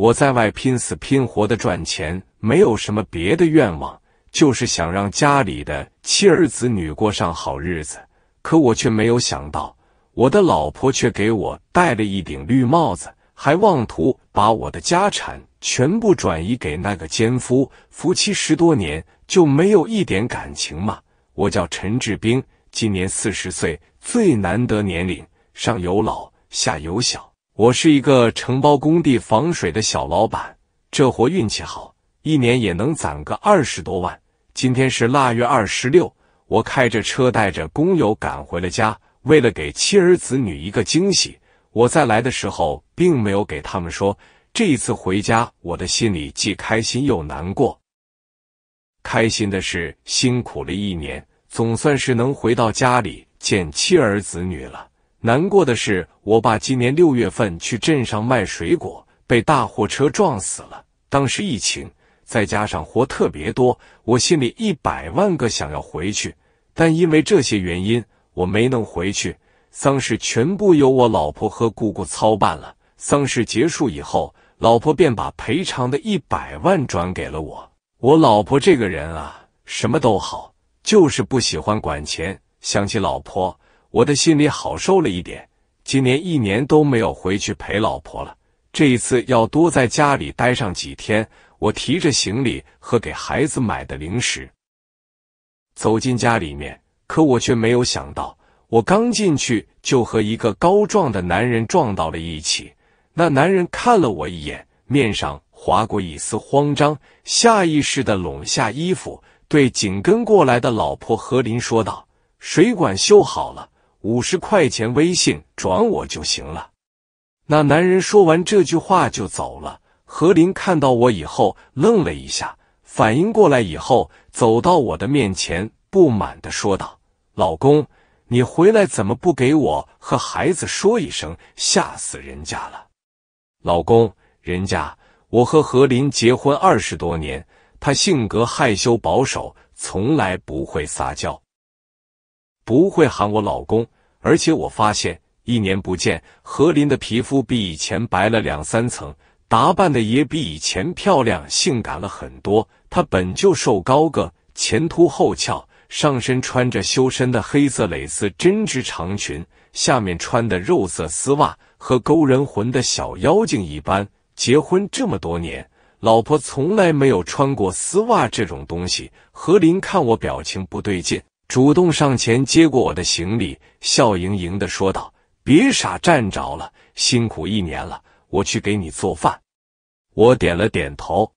我在外拼死拼活的赚钱，没有什么别的愿望，就是想让家里的妻儿子女过上好日子。可我却没有想到，我的老婆却给我戴了一顶绿帽子，还妄图把我的家产全部转移给那个奸夫。夫妻十多年就没有一点感情吗？我叫陈志兵，今年四十岁，最难得年龄，上有老，下有小。我是一个承包工地防水的小老板，这活运气好，一年也能攒个二十多万。今天是腊月二十六，我开着车带着工友赶回了家。为了给妻儿子女一个惊喜，我在来的时候并没有给他们说。这一次回家，我的心里既开心又难过。开心的是，辛苦了一年，总算是能回到家里见妻儿子女了。难过的是，我爸今年六月份去镇上卖水果，被大货车撞死了。当时疫情，再加上活特别多，我心里一百万个想要回去，但因为这些原因，我没能回去。丧事全部由我老婆和姑姑操办了。丧事结束以后，老婆便把赔偿的一百万转给了我。我老婆这个人啊，什么都好，就是不喜欢管钱。想起老婆。我的心里好受了一点。今年一年都没有回去陪老婆了，这一次要多在家里待上几天。我提着行李和给孩子买的零食走进家里面，可我却没有想到，我刚进去就和一个高壮的男人撞到了一起。那男人看了我一眼，面上划过一丝慌张，下意识的拢下衣服，对紧跟过来的老婆何林说道：“水管修好了。”五十块钱微信转我就行了。那男人说完这句话就走了。何林看到我以后愣了一下，反应过来以后走到我的面前，不满的说道：“老公，你回来怎么不给我和孩子说一声？吓死人家了！老公，人家我和何林结婚二十多年，他性格害羞保守，从来不会撒娇。”不会喊我老公，而且我发现一年不见，何林的皮肤比以前白了两三层，打扮的也比以前漂亮、性感了很多。她本就瘦高个，前凸后翘，上身穿着修身的黑色蕾丝针织长裙，下面穿的肉色丝袜，和勾人魂的小妖精一般。结婚这么多年，老婆从来没有穿过丝袜这种东西。何林看我表情不对劲。主动上前接过我的行李，笑盈盈的说道：“别傻站着了，辛苦一年了，我去给你做饭。”我点了点头，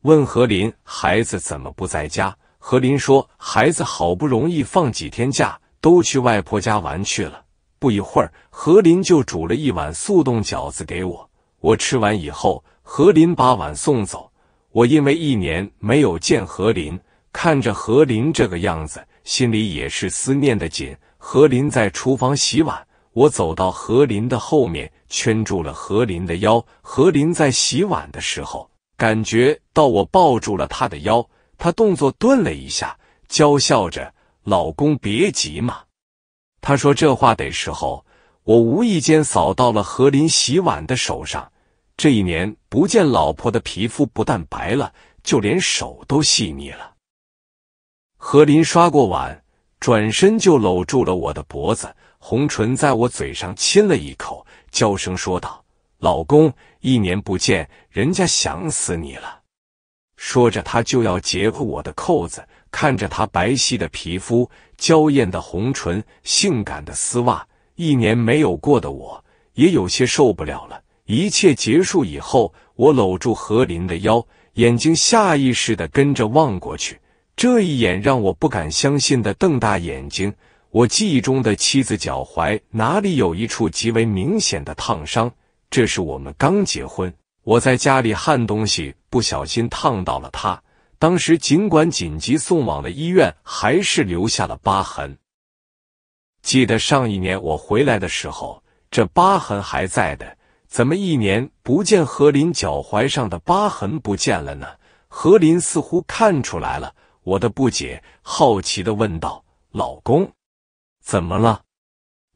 问何林：“孩子怎么不在家？”何林说：“孩子好不容易放几天假，都去外婆家玩去了。”不一会儿，何林就煮了一碗速冻饺子给我。我吃完以后，何林把碗送走。我因为一年没有见何林。看着何林这个样子，心里也是思念的紧。何林在厨房洗碗，我走到何林的后面，圈住了何林的腰。何林在洗碗的时候，感觉到我抱住了他的腰，他动作顿了一下，娇笑着：“老公，别急嘛。”他说这话的时候，我无意间扫到了何林洗碗的手上。这一年不见，老婆的皮肤不但白了，就连手都细腻了。何林刷过碗，转身就搂住了我的脖子，红唇在我嘴上亲了一口，娇声说道：“老公，一年不见，人家想死你了。”说着，他就要解开我的扣子。看着他白皙的皮肤、娇艳的红唇、性感的丝袜，一年没有过的我，也有些受不了了。一切结束以后，我搂住何林的腰，眼睛下意识的跟着望过去。这一眼让我不敢相信的瞪大眼睛，我记忆中的妻子脚踝哪里有一处极为明显的烫伤？这是我们刚结婚，我在家里焊东西不小心烫到了她。当时尽管紧急送往了医院，还是留下了疤痕。记得上一年我回来的时候，这疤痕还在的，怎么一年不见何林脚踝上的疤痕不见了呢？何林似乎看出来了。我的不解，好奇的问道：“老公，怎么了，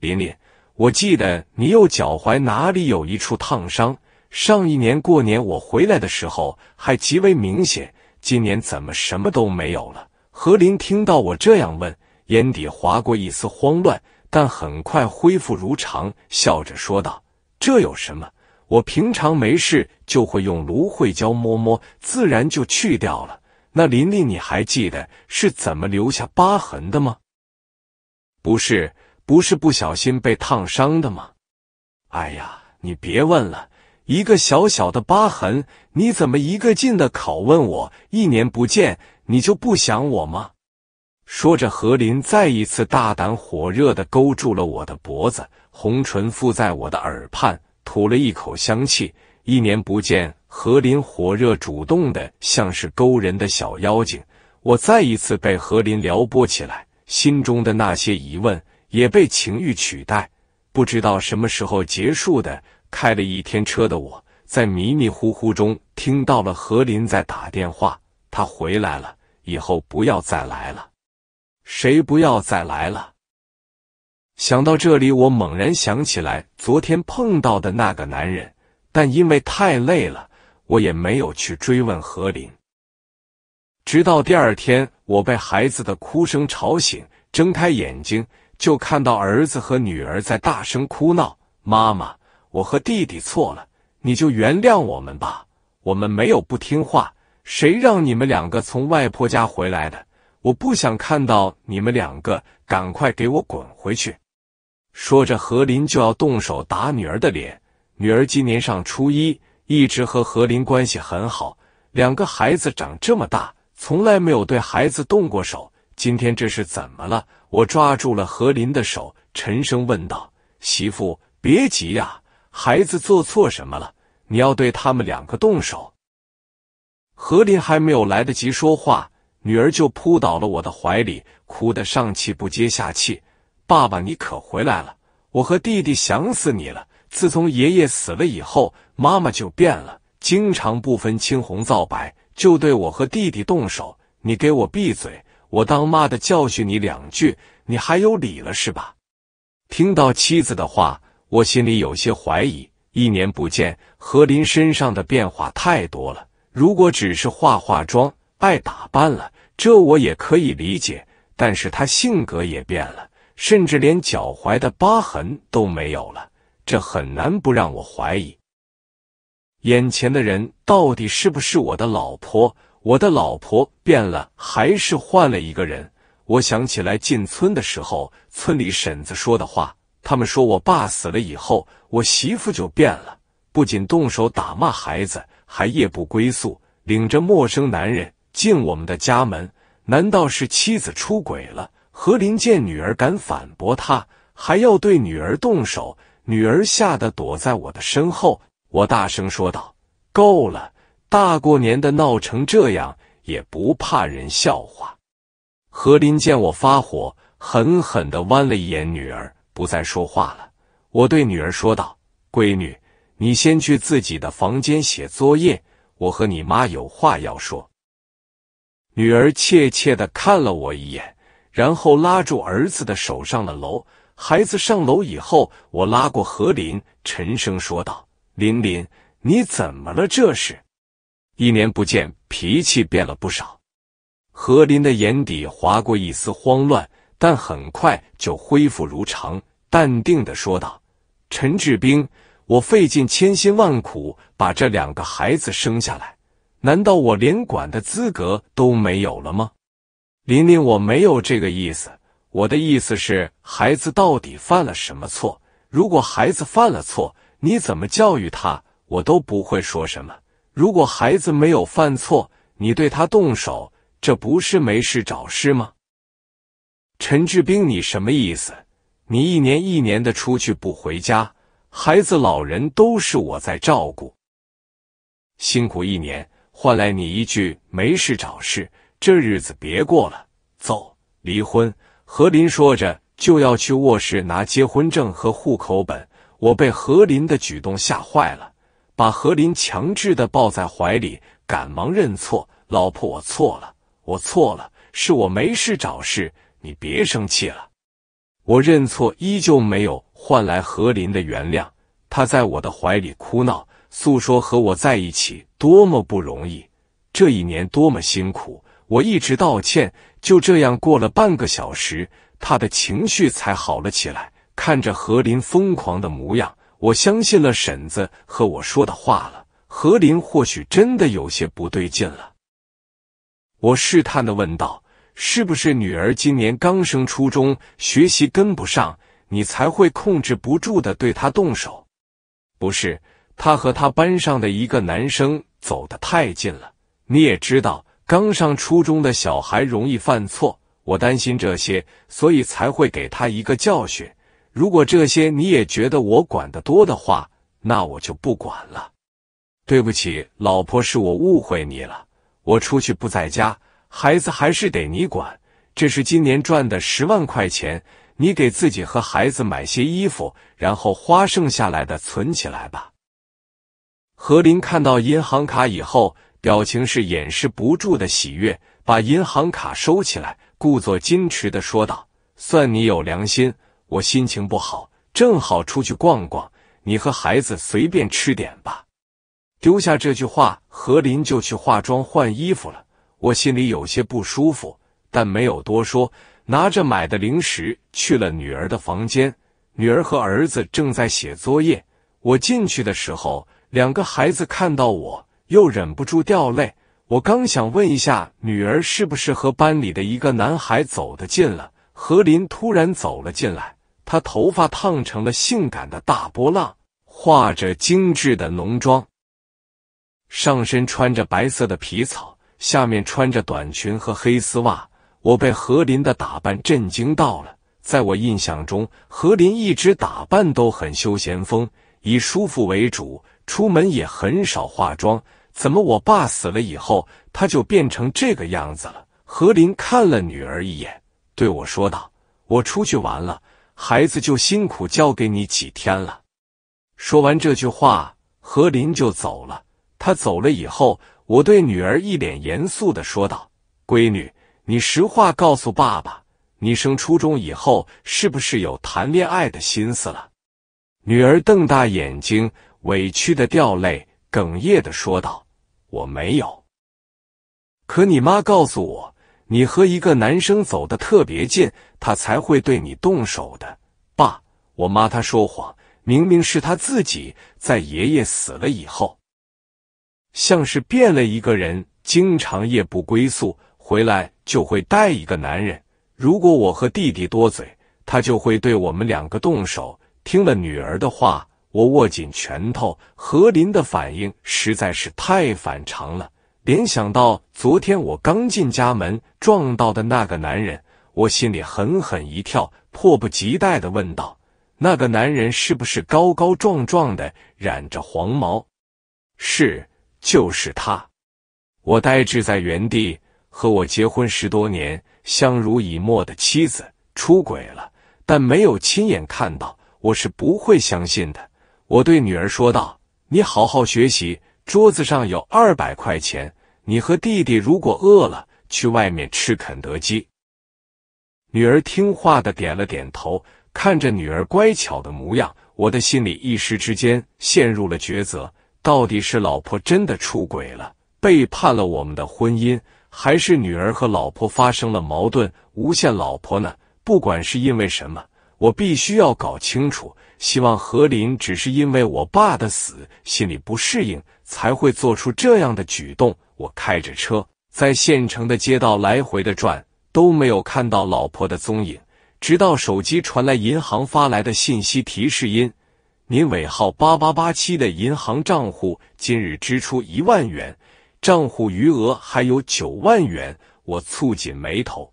琳琳？我记得你右脚踝哪里有一处烫伤，上一年过年我回来的时候还极为明显，今年怎么什么都没有了？”何琳听到我这样问，眼底划过一丝慌乱，但很快恢复如常，笑着说道：“这有什么？我平常没事就会用芦荟胶摸摸，自然就去掉了。”那林林，你还记得是怎么留下疤痕的吗？不是，不是不小心被烫伤的吗？哎呀，你别问了，一个小小的疤痕，你怎么一个劲的拷问我？一年不见，你就不想我吗？说着，何林再一次大胆火热的勾住了我的脖子，红唇附在我的耳畔，吐了一口香气。一年不见。何林火热主动的，像是勾人的小妖精。我再一次被何林撩拨起来，心中的那些疑问也被情欲取代。不知道什么时候结束的，开了一天车的我，在迷迷糊糊中听到了何林在打电话：“他回来了，以后不要再来了。”谁不要再来了？想到这里，我猛然想起来昨天碰到的那个男人，但因为太累了。我也没有去追问何林。直到第二天，我被孩子的哭声吵醒，睁开眼睛就看到儿子和女儿在大声哭闹：“妈妈，我和弟弟错了，你就原谅我们吧。我们没有不听话，谁让你们两个从外婆家回来的？我不想看到你们两个，赶快给我滚回去！”说着，何林就要动手打女儿的脸。女儿今年上初一。一直和何林关系很好，两个孩子长这么大，从来没有对孩子动过手。今天这是怎么了？我抓住了何林的手，沉声问道：“媳妇，别急呀，孩子做错什么了？你要对他们两个动手？”何林还没有来得及说话，女儿就扑倒了我的怀里，哭得上气不接下气：“爸爸，你可回来了！我和弟弟想死你了。自从爷爷死了以后。”妈妈就变了，经常不分青红皂白就对我和弟弟动手。你给我闭嘴！我当妈的教训你两句，你还有理了是吧？听到妻子的话，我心里有些怀疑。一年不见，何林身上的变化太多了。如果只是化化妆、爱打扮了，这我也可以理解。但是她性格也变了，甚至连脚踝的疤痕都没有了，这很难不让我怀疑。眼前的人到底是不是我的老婆？我的老婆变了，还是换了一个人？我想起来进村的时候，村里婶子说的话，他们说我爸死了以后，我媳妇就变了，不仅动手打骂孩子，还夜不归宿，领着陌生男人进我们的家门。难道是妻子出轨了？何林见女儿敢反驳他，还要对女儿动手，女儿吓得躲在我的身后。我大声说道：“够了！大过年的闹成这样，也不怕人笑话。”何林见我发火，狠狠的剜了一眼女儿，不再说话了。我对女儿说道：“闺女，你先去自己的房间写作业，我和你妈有话要说。”女儿怯怯的看了我一眼，然后拉住儿子的手上了楼。孩子上楼以后，我拉过何林，沉声说道。林林，你怎么了？这是，一年不见，脾气变了不少。何林的眼底划过一丝慌乱，但很快就恢复如常，淡定的说道：“陈志兵，我费尽千辛万苦把这两个孩子生下来，难道我连管的资格都没有了吗？林林，我没有这个意思，我的意思是，孩子到底犯了什么错？如果孩子犯了错。”你怎么教育他，我都不会说什么。如果孩子没有犯错，你对他动手，这不是没事找事吗？陈志兵，你什么意思？你一年一年的出去不回家，孩子老人都是我在照顾，辛苦一年换来你一句没事找事，这日子别过了，走，离婚。何林说着就要去卧室拿结婚证和户口本。我被何林的举动吓坏了，把何林强制的抱在怀里，赶忙认错：“老婆，我错了，我错了，是我没事找事，你别生气了。”我认错依旧没有换来何林的原谅，他在我的怀里哭闹，诉说和我在一起多么不容易，这一年多么辛苦。我一直道歉，就这样过了半个小时，他的情绪才好了起来。看着何林疯狂的模样，我相信了婶子和我说的话了。何林或许真的有些不对劲了。我试探的问道：“是不是女儿今年刚升初中，学习跟不上，你才会控制不住的对她动手？”“不是，她和她班上的一个男生走得太近了。你也知道，刚上初中的小孩容易犯错，我担心这些，所以才会给她一个教训。”如果这些你也觉得我管的多的话，那我就不管了。对不起，老婆，是我误会你了。我出去不在家，孩子还是得你管。这是今年赚的十万块钱，你给自己和孩子买些衣服，然后花剩下来的存起来吧。何林看到银行卡以后，表情是掩饰不住的喜悦，把银行卡收起来，故作矜持的说道：“算你有良心。”我心情不好，正好出去逛逛。你和孩子随便吃点吧。丢下这句话，何林就去化妆换衣服了。我心里有些不舒服，但没有多说，拿着买的零食去了女儿的房间。女儿和儿子正在写作业，我进去的时候，两个孩子看到我又忍不住掉泪。我刚想问一下女儿是不是和班里的一个男孩走得近了，何林突然走了进来。她头发烫成了性感的大波浪，化着精致的浓妆，上身穿着白色的皮草，下面穿着短裙和黑丝袜。我被何林的打扮震惊到了。在我印象中，何林一直打扮都很休闲风，以舒服为主，出门也很少化妆。怎么我爸死了以后，他就变成这个样子了？何林看了女儿一眼，对我说道：“我出去玩了。”孩子就辛苦交给你几天了。说完这句话，何林就走了。他走了以后，我对女儿一脸严肃的说道：“闺女，你实话告诉爸爸，你升初中以后是不是有谈恋爱的心思了？”女儿瞪大眼睛，委屈的掉泪，哽咽的说道：“我没有。可你妈告诉我。”你和一个男生走的特别近，他才会对你动手的。爸，我妈她说谎，明明是她自己在爷爷死了以后，像是变了一个人，经常夜不归宿，回来就会带一个男人。如果我和弟弟多嘴，他就会对我们两个动手。听了女儿的话，我握紧拳头。何林的反应实在是太反常了。联想到昨天我刚进家门撞到的那个男人，我心里狠狠一跳，迫不及待的问道：“那个男人是不是高高壮壮的，染着黄毛？”“是，就是他。”我呆滞在原地。和我结婚十多年、相濡以沫的妻子出轨了，但没有亲眼看到，我是不会相信的。我对女儿说道：“你好好学习，桌子上有二百块钱。”你和弟弟如果饿了，去外面吃肯德基。女儿听话的点了点头，看着女儿乖巧的模样，我的心里一时之间陷入了抉择：到底是老婆真的出轨了，背叛了我们的婚姻，还是女儿和老婆发生了矛盾，诬陷老婆呢？不管是因为什么，我必须要搞清楚。希望何林只是因为我爸的死，心里不适应。才会做出这样的举动。我开着车在县城的街道来回的转，都没有看到老婆的踪影。直到手机传来银行发来的信息提示音：“您尾号八八八七的银行账户今日支出一万元，账户余额还有九万元。”我蹙紧眉头。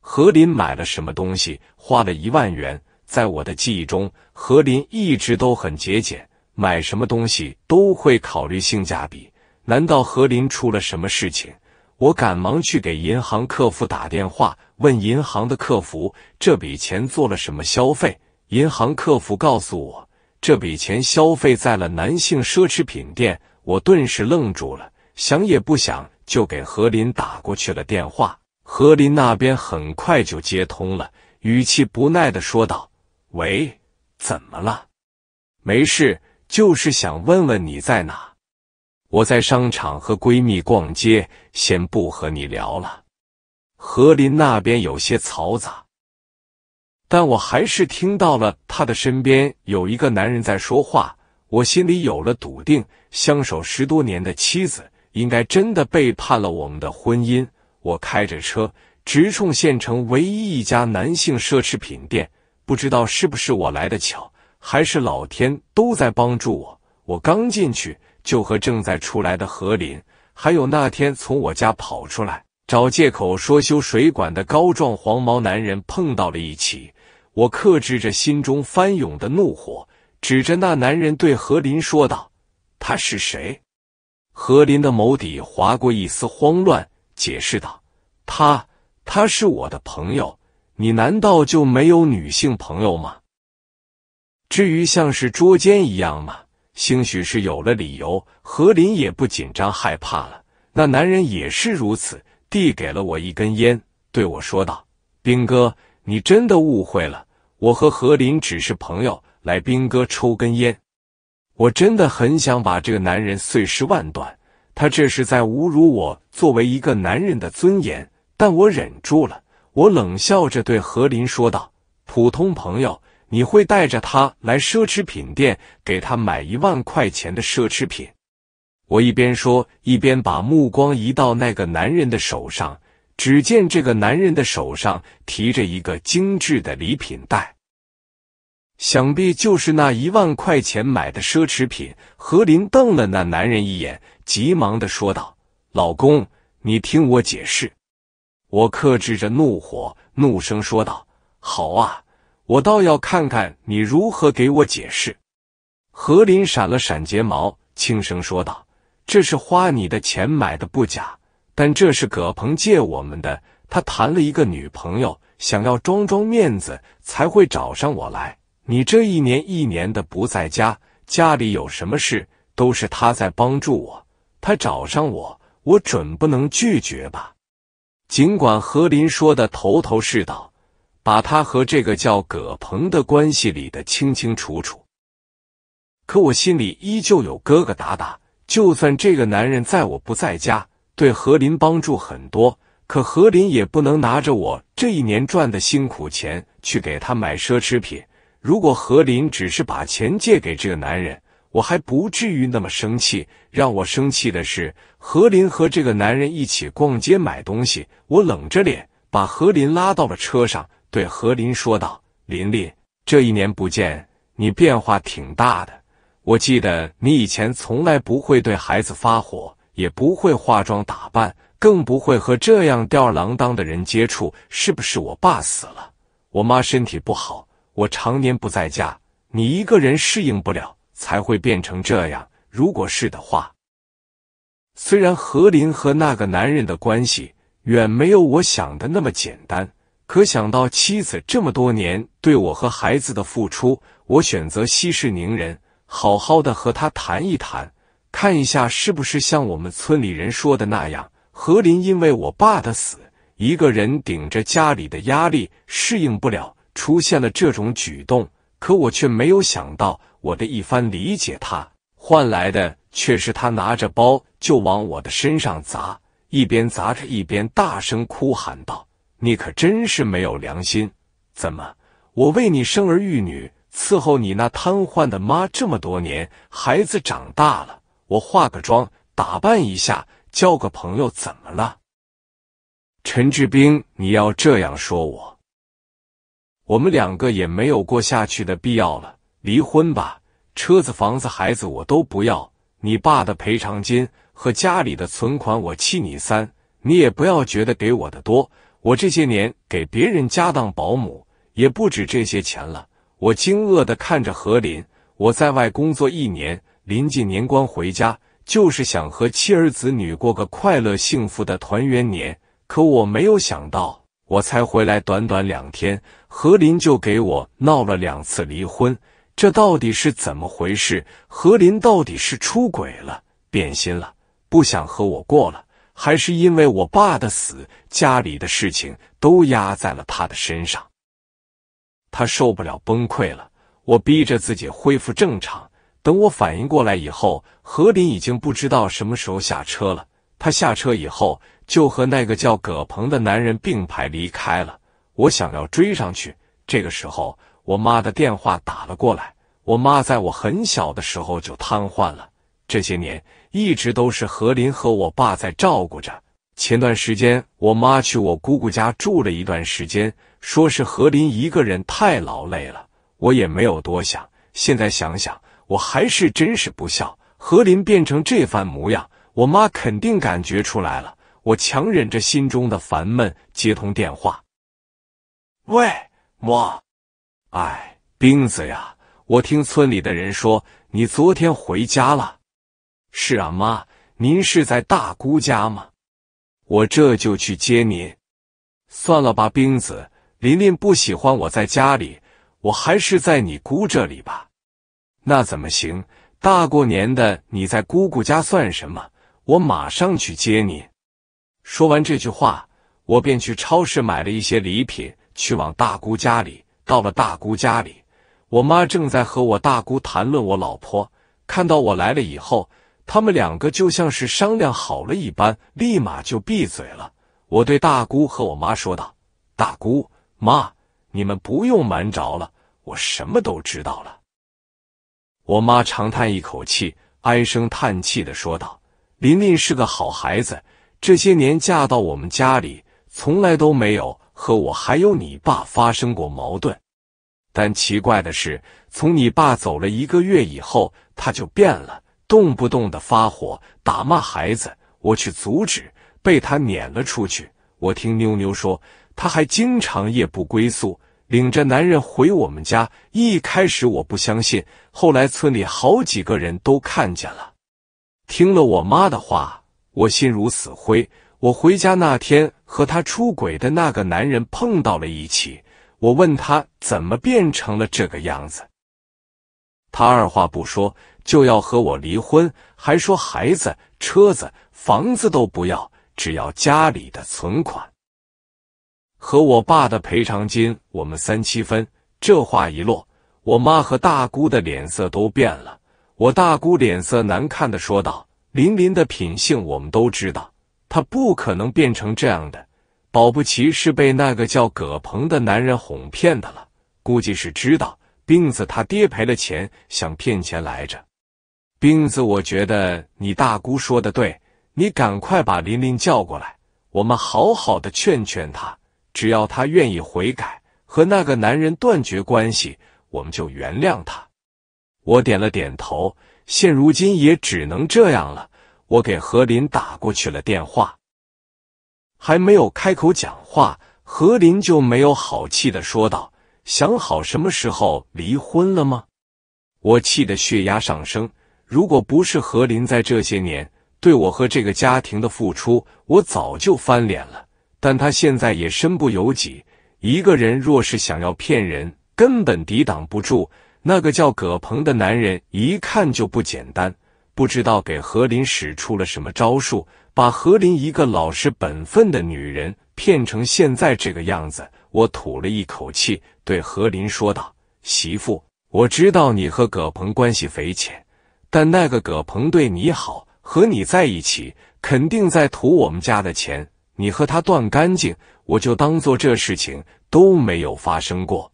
何林买了什么东西，花了一万元？在我的记忆中，何林一直都很节俭。买什么东西都会考虑性价比。难道何林出了什么事情？我赶忙去给银行客服打电话，问银行的客服这笔钱做了什么消费。银行客服告诉我，这笔钱消费在了男性奢侈品店。我顿时愣住了，想也不想就给何林打过去了电话。何林那边很快就接通了，语气不耐的说道：“喂，怎么了？没事。”就是想问问你在哪？我在商场和闺蜜逛街，先不和你聊了。何林那边有些嘈杂，但我还是听到了他的身边有一个男人在说话。我心里有了笃定：相守十多年的妻子，应该真的背叛了我们的婚姻。我开着车直冲县城唯一一家男性奢侈品店，不知道是不是我来的巧。还是老天都在帮助我。我刚进去，就和正在出来的何林，还有那天从我家跑出来找借口说修水管的高壮黄毛男人碰到了一起。我克制着心中翻涌的怒火，指着那男人对何林说道：“他是谁？”何林的眸底划过一丝慌乱，解释道：“他，他是我的朋友。你难道就没有女性朋友吗？”至于像是捉奸一样吗？兴许是有了理由，何林也不紧张害怕了。那男人也是如此，递给了我一根烟，对我说道：“兵哥，你真的误会了，我和何林只是朋友，来，兵哥抽根烟。”我真的很想把这个男人碎尸万段，他这是在侮辱我作为一个男人的尊严，但我忍住了。我冷笑着对何林说道：“普通朋友。”你会带着他来奢侈品店，给他买一万块钱的奢侈品。我一边说，一边把目光移到那个男人的手上。只见这个男人的手上提着一个精致的礼品袋，想必就是那一万块钱买的奢侈品。何林瞪了那男人一眼，急忙的说道：“老公，你听我解释。”我克制着怒火，怒声说道：“好啊。”我倒要看看你如何给我解释。何林闪了闪睫毛，轻声说道：“这是花你的钱买的，不假。但这是葛鹏借我们的，他谈了一个女朋友，想要装装面子，才会找上我来。你这一年一年的不在家，家里有什么事，都是他在帮助我。他找上我，我准不能拒绝吧？”尽管何林说的头头是道。把他和这个叫葛鹏的关系理得清清楚楚，可我心里依旧有疙疙瘩瘩。就算这个男人在我不在家，对何林帮助很多，可何林也不能拿着我这一年赚的辛苦钱去给他买奢侈品。如果何林只是把钱借给这个男人，我还不至于那么生气。让我生气的是，何林和这个男人一起逛街买东西，我冷着脸把何林拉到了车上。对何林说道：“林林，这一年不见，你变化挺大的。我记得你以前从来不会对孩子发火，也不会化妆打扮，更不会和这样吊儿郎当的人接触。是不是我爸死了？我妈身体不好，我常年不在家，你一个人适应不了，才会变成这样？如果是的话，虽然何林和那个男人的关系远没有我想的那么简单。”可想到妻子这么多年对我和孩子的付出，我选择息事宁人，好好的和他谈一谈，看一下是不是像我们村里人说的那样，何林因为我爸的死，一个人顶着家里的压力，适应不了，出现了这种举动。可我却没有想到，我的一番理解他换来的却是他拿着包就往我的身上砸，一边砸着一边大声哭喊道。你可真是没有良心！怎么，我为你生儿育女，伺候你那瘫痪的妈这么多年，孩子长大了，我化个妆，打扮一下，交个朋友，怎么了？陈志兵，你要这样说我，我们两个也没有过下去的必要了，离婚吧！车子、房子、孩子我都不要，你爸的赔偿金和家里的存款，我七你三，你也不要觉得给我的多。我这些年给别人家当保姆，也不止这些钱了。我惊愕的看着何林，我在外工作一年，临近年关回家，就是想和妻儿子女过个快乐幸福的团圆年。可我没有想到，我才回来短短两天，何林就给我闹了两次离婚。这到底是怎么回事？何林到底是出轨了，变心了，不想和我过了？还是因为我爸的死，家里的事情都压在了他的身上，他受不了，崩溃了。我逼着自己恢复正常。等我反应过来以后，何林已经不知道什么时候下车了。他下车以后，就和那个叫葛鹏的男人并排离开了。我想要追上去，这个时候，我妈的电话打了过来。我妈在我很小的时候就瘫痪了，这些年。一直都是何林和我爸在照顾着。前段时间，我妈去我姑姑家住了一段时间，说是何林一个人太劳累了，我也没有多想。现在想想，我还是真是不孝。何林变成这番模样，我妈肯定感觉出来了。我强忍着心中的烦闷，接通电话：“喂，妈，哎，冰子呀，我听村里的人说，你昨天回家了。”是啊，妈，您是在大姑家吗？我这就去接您。算了吧，冰子，琳琳不喜欢我在家里，我还是在你姑这里吧。那怎么行？大过年的你在姑姑家算什么？我马上去接您。说完这句话，我便去超市买了一些礼品，去往大姑家里。到了大姑家里，我妈正在和我大姑谈论我老婆。看到我来了以后。他们两个就像是商量好了一般，立马就闭嘴了。我对大姑和我妈说道：“大姑、妈，你们不用瞒着了，我什么都知道了。”我妈长叹一口气，唉声叹气的说道：“琳琳是个好孩子，这些年嫁到我们家里，从来都没有和我还有你爸发生过矛盾。但奇怪的是，从你爸走了一个月以后，她就变了。”动不动的发火打骂孩子，我去阻止，被他撵了出去。我听妞妞说，他还经常夜不归宿，领着男人回我们家。一开始我不相信，后来村里好几个人都看见了。听了我妈的话，我心如死灰。我回家那天和他出轨的那个男人碰到了一起，我问他怎么变成了这个样子，他二话不说。就要和我离婚，还说孩子、车子、房子都不要，只要家里的存款和我爸的赔偿金，我们三七分。这话一落，我妈和大姑的脸色都变了。我大姑脸色难看的说道：“琳琳的品性我们都知道，她不可能变成这样的，保不齐是被那个叫葛鹏的男人哄骗的了。估计是知道斌子他爹赔了钱，想骗钱来着。”冰子，我觉得你大姑说的对，你赶快把琳琳叫过来，我们好好的劝劝她。只要她愿意悔改，和那个男人断绝关系，我们就原谅她。我点了点头，现如今也只能这样了。我给何林打过去了电话，还没有开口讲话，何林就没有好气的说道：“想好什么时候离婚了吗？”我气得血压上升。如果不是何林在这些年对我和这个家庭的付出，我早就翻脸了。但他现在也身不由己。一个人若是想要骗人，根本抵挡不住。那个叫葛鹏的男人一看就不简单，不知道给何林使出了什么招数，把何林一个老实本分的女人骗成现在这个样子。我吐了一口气，对何林说道：“媳妇，我知道你和葛鹏关系匪浅。”但那个葛鹏对你好，和你在一起肯定在图我们家的钱。你和他断干净，我就当做这事情都没有发生过。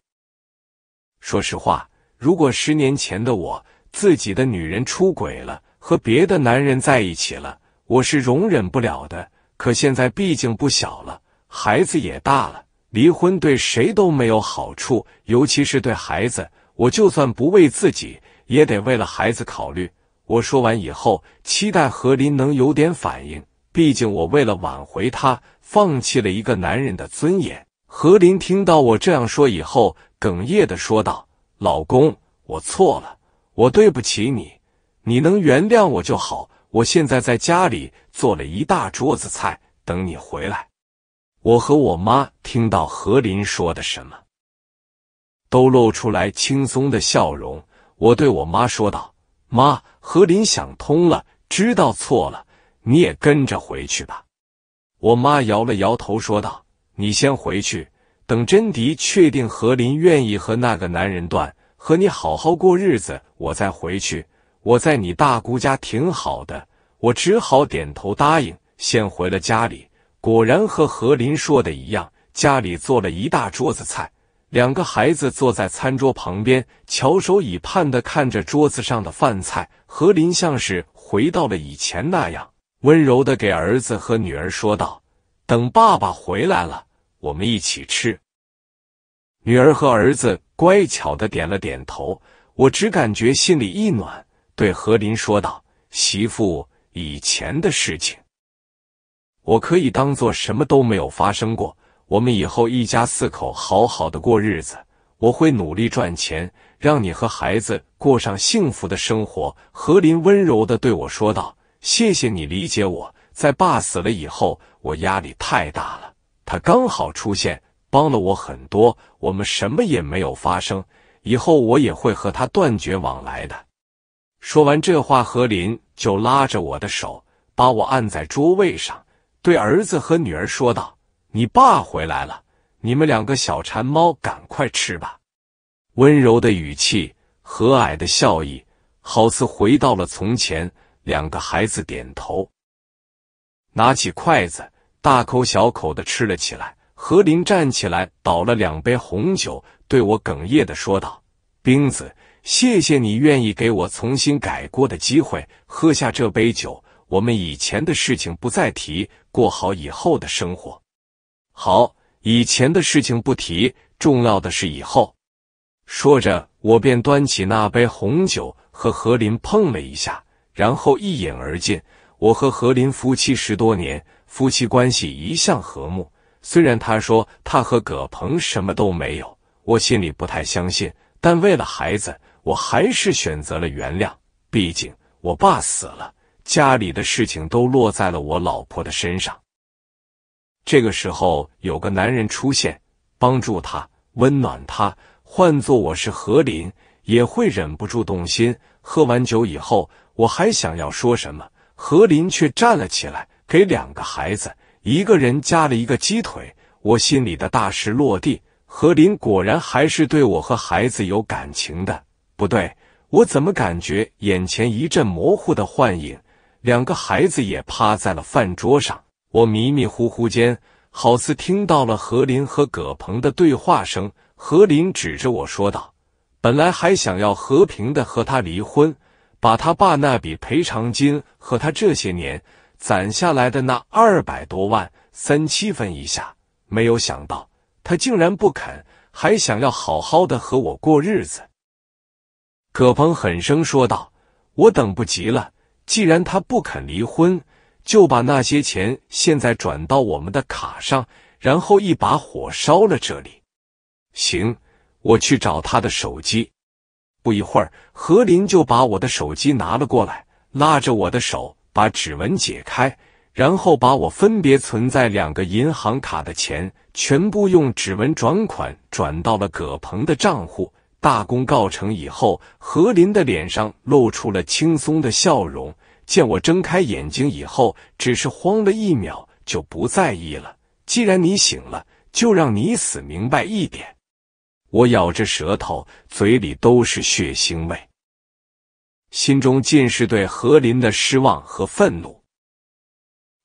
说实话，如果十年前的我自己的女人出轨了，和别的男人在一起了，我是容忍不了的。可现在毕竟不小了，孩子也大了，离婚对谁都没有好处，尤其是对孩子。我就算不为自己。也得为了孩子考虑。我说完以后，期待何林能有点反应。毕竟我为了挽回他，放弃了一个男人的尊严。何林听到我这样说以后，哽咽的说道：“老公，我错了，我对不起你，你能原谅我就好。我现在在家里做了一大桌子菜，等你回来。”我和我妈听到何林说的什么，都露出来轻松的笑容。我对我妈说道：“妈，何林想通了，知道错了，你也跟着回去吧。”我妈摇了摇头，说道：“你先回去，等珍迪确定何林愿意和那个男人断，和你好好过日子，我再回去。我在你大姑家挺好的。”我只好点头答应，先回了家里。果然和何林说的一样，家里做了一大桌子菜。两个孩子坐在餐桌旁边，翘首以盼的看着桌子上的饭菜。何林像是回到了以前那样，温柔的给儿子和女儿说道：“等爸爸回来了，我们一起吃。”女儿和儿子乖巧的点了点头。我只感觉心里一暖，对何林说道：“媳妇，以前的事情，我可以当做什么都没有发生过。”我们以后一家四口好好的过日子，我会努力赚钱，让你和孩子过上幸福的生活。”何林温柔的对我说道，“谢谢你理解我，在爸死了以后，我压力太大了，他刚好出现，帮了我很多。我们什么也没有发生，以后我也会和他断绝往来的。”说完这话，何林就拉着我的手，把我按在桌位上，对儿子和女儿说道。你爸回来了，你们两个小馋猫，赶快吃吧。温柔的语气，和蔼的笑意，好似回到了从前。两个孩子点头，拿起筷子，大口小口的吃了起来。何林站起来，倒了两杯红酒，对我哽咽的说道：“冰子，谢谢你愿意给我重新改过的机会。喝下这杯酒，我们以前的事情不再提，过好以后的生活。”好，以前的事情不提，重要的是以后。说着，我便端起那杯红酒和何林碰了一下，然后一饮而尽。我和何林夫妻十多年，夫妻关系一向和睦。虽然他说他和葛鹏什么都没有，我心里不太相信，但为了孩子，我还是选择了原谅。毕竟我爸死了，家里的事情都落在了我老婆的身上。这个时候，有个男人出现，帮助他，温暖他。换做我是何林，也会忍不住动心。喝完酒以后，我还想要说什么，何林却站了起来，给两个孩子一个人加了一个鸡腿。我心里的大石落地，何林果然还是对我和孩子有感情的。不对，我怎么感觉眼前一阵模糊的幻影？两个孩子也趴在了饭桌上。我迷迷糊糊间，好似听到了何林和葛鹏的对话声。何林指着我说道：“本来还想要和平的和他离婚，把他爸那笔赔偿金和他这些年攒下来的那二百多万，三七分一下。没有想到他竟然不肯，还想要好好的和我过日子。”葛鹏狠声说道：“我等不及了，既然他不肯离婚。”就把那些钱现在转到我们的卡上，然后一把火烧了这里。行，我去找他的手机。不一会儿，何林就把我的手机拿了过来，拉着我的手把指纹解开，然后把我分别存在两个银行卡的钱全部用指纹转款转到了葛鹏的账户。大功告成以后，何林的脸上露出了轻松的笑容。见我睁开眼睛以后，只是慌了一秒，就不在意了。既然你醒了，就让你死明白一点。我咬着舌头，嘴里都是血腥味，心中尽是对何林的失望和愤怒。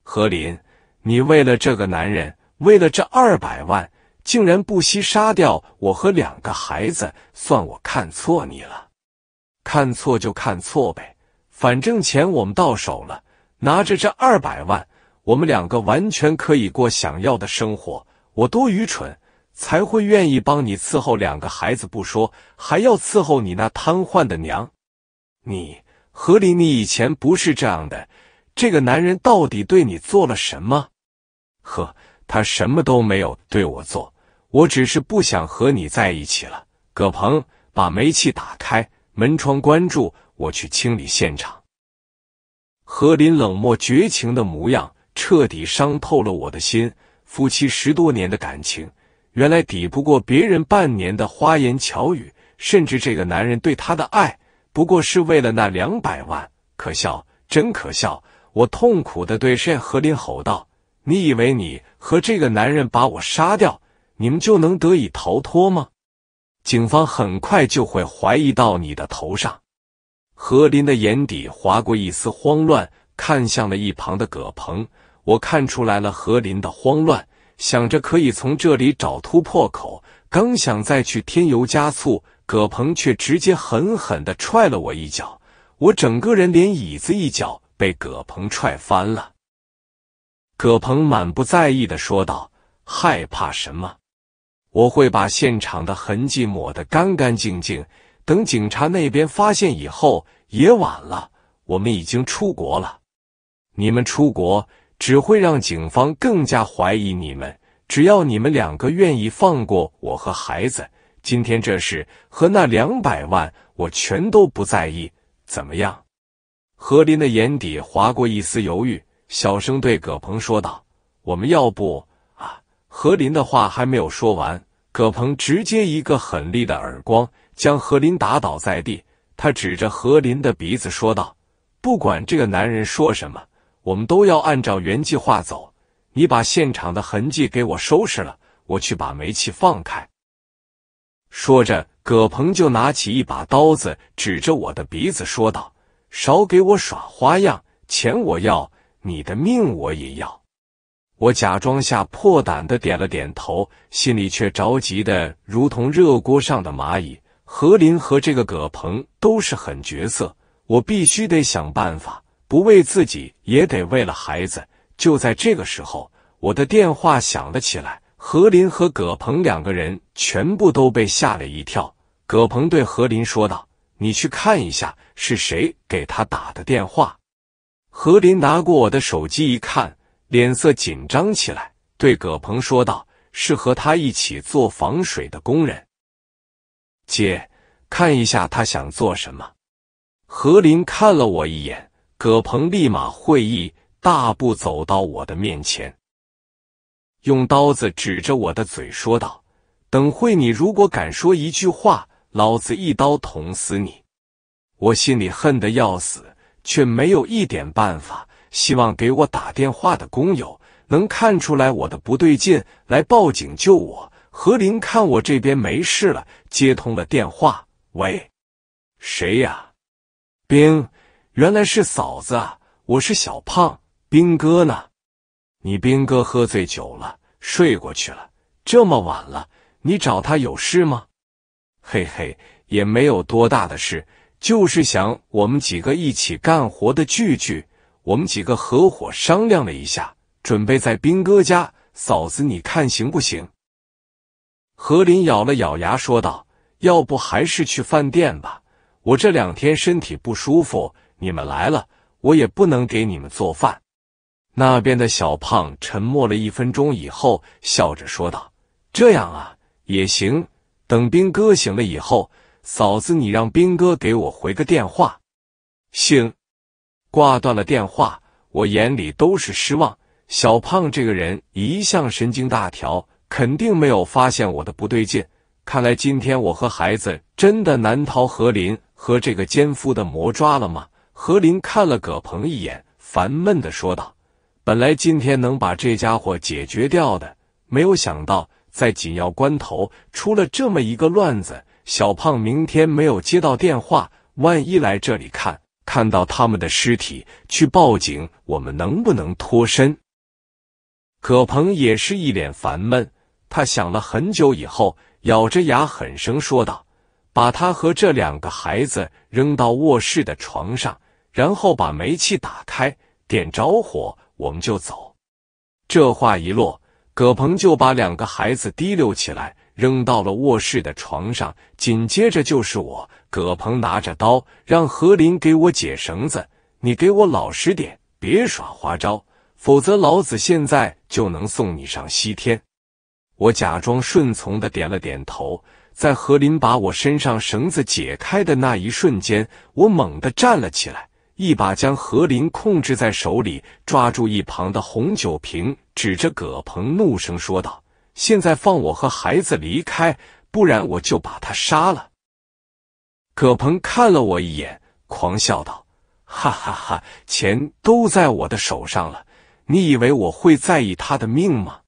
何林，你为了这个男人，为了这二百万，竟然不惜杀掉我和两个孩子，算我看错你了。看错就看错呗。反正钱我们到手了，拿着这二百万，我们两个完全可以过想要的生活。我多愚蠢，才会愿意帮你伺候两个孩子不说，还要伺候你那瘫痪的娘。你何琳，你以前不是这样的。这个男人到底对你做了什么？呵，他什么都没有对我做，我只是不想和你在一起了。葛鹏，把煤气打开，门窗关住。我去清理现场。何林冷漠绝情的模样，彻底伤透了我的心。夫妻十多年的感情，原来抵不过别人半年的花言巧语，甚至这个男人对她的爱，不过是为了那两百万。可笑，真可笑！我痛苦的对沈何林吼道：“你以为你和这个男人把我杀掉，你们就能得以逃脱吗？警方很快就会怀疑到你的头上。”何林的眼底划过一丝慌乱，看向了一旁的葛鹏。我看出来了何林的慌乱，想着可以从这里找突破口，刚想再去添油加醋，葛鹏却直接狠狠地踹了我一脚。我整个人连椅子一脚被葛鹏踹翻了。葛鹏满不在意地说道：“害怕什么？我会把现场的痕迹抹得干干净净。”等警察那边发现以后，也晚了。我们已经出国了。你们出国只会让警方更加怀疑你们。只要你们两个愿意放过我和孩子，今天这事和那两百万，我全都不在意。怎么样？何林的眼底划过一丝犹豫，小声对葛鹏说道：“我们要不……啊！”何林的话还没有说完，葛鹏直接一个狠厉的耳光。将何林打倒在地，他指着何林的鼻子说道：“不管这个男人说什么，我们都要按照原计划走。你把现场的痕迹给我收拾了，我去把煤气放开。”说着，葛鹏就拿起一把刀子，指着我的鼻子说道：“少给我耍花样，钱我要，你的命我也要。”我假装下破胆的点了点头，心里却着急的如同热锅上的蚂蚁。何林和这个葛鹏都是狠角色，我必须得想办法，不为自己也得为了孩子。就在这个时候，我的电话响了起来，何林和葛鹏两个人全部都被吓了一跳。葛鹏对何林说道：“你去看一下是谁给他打的电话。”何林拿过我的手机一看，脸色紧张起来，对葛鹏说道：“是和他一起做防水的工人。”姐，看一下他想做什么。何林看了我一眼，葛鹏立马会意，大步走到我的面前，用刀子指着我的嘴说道：“等会你如果敢说一句话，老子一刀捅死你！”我心里恨得要死，却没有一点办法。希望给我打电话的工友能看出来我的不对劲，来报警救我。何林看我这边没事了，接通了电话。喂，谁呀？兵，原来是嫂子，我是小胖。兵哥呢？你兵哥喝醉酒了，睡过去了。这么晚了，你找他有事吗？嘿嘿，也没有多大的事，就是想我们几个一起干活的聚聚。我们几个合伙商量了一下，准备在兵哥家，嫂子你看行不行？何林咬了咬牙，说道：“要不还是去饭店吧，我这两天身体不舒服，你们来了，我也不能给你们做饭。”那边的小胖沉默了一分钟以后，笑着说道：“这样啊，也行。等兵哥醒了以后，嫂子你让兵哥给我回个电话。”行。挂断了电话，我眼里都是失望。小胖这个人一向神经大条。肯定没有发现我的不对劲。看来今天我和孩子真的难逃何林和这个奸夫的魔抓了吗？何林看了葛鹏一眼，烦闷的说道：“本来今天能把这家伙解决掉的，没有想到在紧要关头出了这么一个乱子。小胖明天没有接到电话，万一来这里看看到他们的尸体去报警，我们能不能脱身？”葛鹏也是一脸烦闷。他想了很久以后，咬着牙狠声说道：“把他和这两个孩子扔到卧室的床上，然后把煤气打开，点着火，我们就走。”这话一落，葛鹏就把两个孩子提溜起来，扔到了卧室的床上。紧接着就是我，葛鹏拿着刀，让何林给我解绳子。你给我老实点，别耍花招，否则老子现在就能送你上西天。我假装顺从的点了点头，在何林把我身上绳子解开的那一瞬间，我猛地站了起来，一把将何林控制在手里，抓住一旁的红酒瓶，指着葛鹏怒声说道：“现在放我和孩子离开，不然我就把他杀了。”葛鹏看了我一眼，狂笑道：“哈哈哈，钱都在我的手上了，你以为我会在意他的命吗？”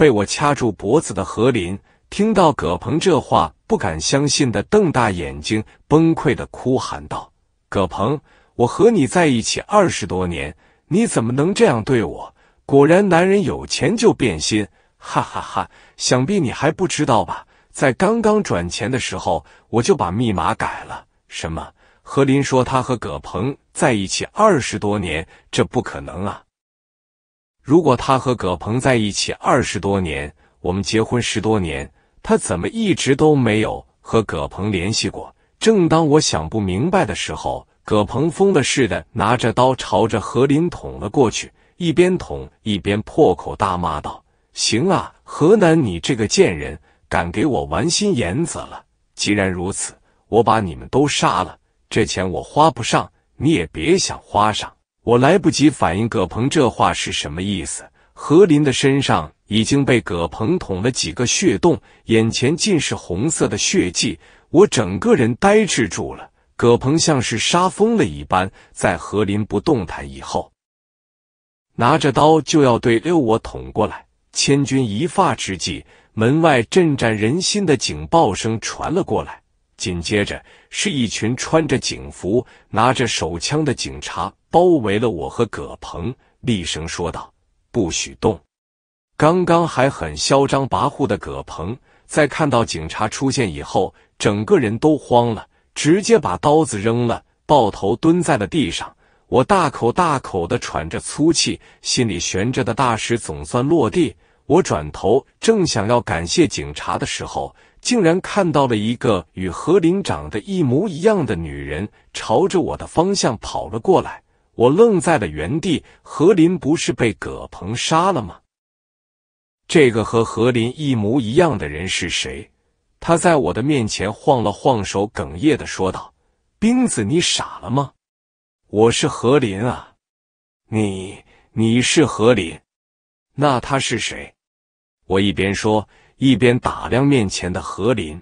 被我掐住脖子的何林听到葛鹏这话，不敢相信的瞪大眼睛，崩溃的哭喊道：“葛鹏，我和你在一起二十多年，你怎么能这样对我？果然，男人有钱就变心！哈哈哈！想必你还不知道吧，在刚刚转钱的时候，我就把密码改了。”什么？何林说他和葛鹏在一起二十多年，这不可能啊！如果他和葛鹏在一起二十多年，我们结婚十多年，他怎么一直都没有和葛鹏联系过？正当我想不明白的时候，葛鹏疯了似的拿着刀朝着何林捅了过去，一边捅一边破口大骂道：“行啊，何楠，你这个贱人，敢给我玩心眼子了！既然如此，我把你们都杀了，这钱我花不上，你也别想花上。”我来不及反应，葛鹏这话是什么意思？何林的身上已经被葛鹏捅了几个血洞，眼前尽是红色的血迹，我整个人呆滞住了。葛鹏像是杀疯了一般，在何林不动弹以后，拿着刀就要对六我捅过来。千钧一发之际，门外震颤人心的警报声传了过来。紧接着是一群穿着警服、拿着手枪的警察包围了我和葛鹏，厉声说道：“不许动！”刚刚还很嚣张跋扈的葛鹏，在看到警察出现以后，整个人都慌了，直接把刀子扔了，抱头蹲在了地上。我大口大口的喘着粗气，心里悬着的大石总算落地。我转头正想要感谢警察的时候，竟然看到了一个与何林长得一模一样的女人，朝着我的方向跑了过来。我愣在了原地。何林不是被葛鹏杀了吗？这个和何林一模一样的人是谁？他在我的面前晃了晃手，哽咽的说道：“冰子，你傻了吗？我是何林啊！你你是何林？那他是谁？”我一边说。一边打量面前的何林，